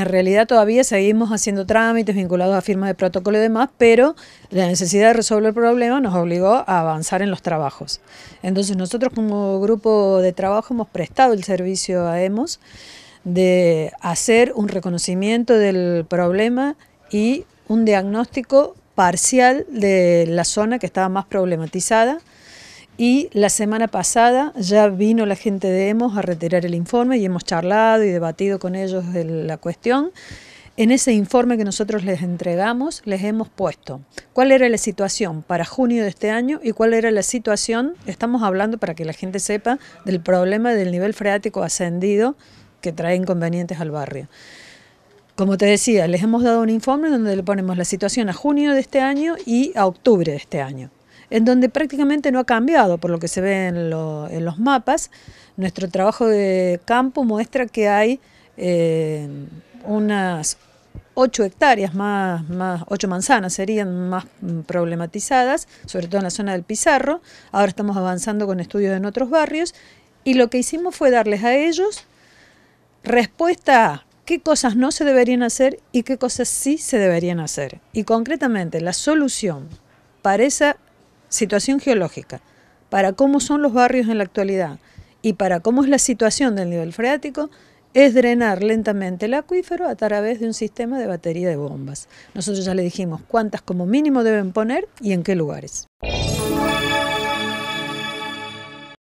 En realidad todavía seguimos haciendo trámites vinculados a firmas de protocolo y demás, pero la necesidad de resolver el problema nos obligó a avanzar en los trabajos. Entonces nosotros como grupo de trabajo hemos prestado el servicio a EMOS de hacer un reconocimiento del problema y un diagnóstico parcial de la zona que estaba más problematizada y la semana pasada ya vino la gente de EMOS a retirar el informe y hemos charlado y debatido con ellos de la cuestión. En ese informe que nosotros les entregamos, les hemos puesto cuál era la situación para junio de este año y cuál era la situación, estamos hablando para que la gente sepa, del problema del nivel freático ascendido que trae inconvenientes al barrio. Como te decía, les hemos dado un informe donde le ponemos la situación a junio de este año y a octubre de este año en donde prácticamente no ha cambiado, por lo que se ve en, los mapas. Nuestro trabajo de campo muestra que hay eh, unas 8 hectáreas más, más, 8 manzanas serían más mm, problematizadas, sobre todo en la zona del Pizarro. Ahora estamos avanzando con estudios en otros barrios y lo que hicimos fue darles a ellos respuesta a qué cosas no se deberían hacer y qué cosas sí se deberían hacer. Y concretamente la solución para esa situación geológica, para cómo son los barrios en la actualidad y para cómo es la situación del nivel freático, es drenar lentamente el acuífero a través de un sistema de batería de bombas. Nosotros ya le dijimos cuántas como mínimo deben poner y en qué lugares.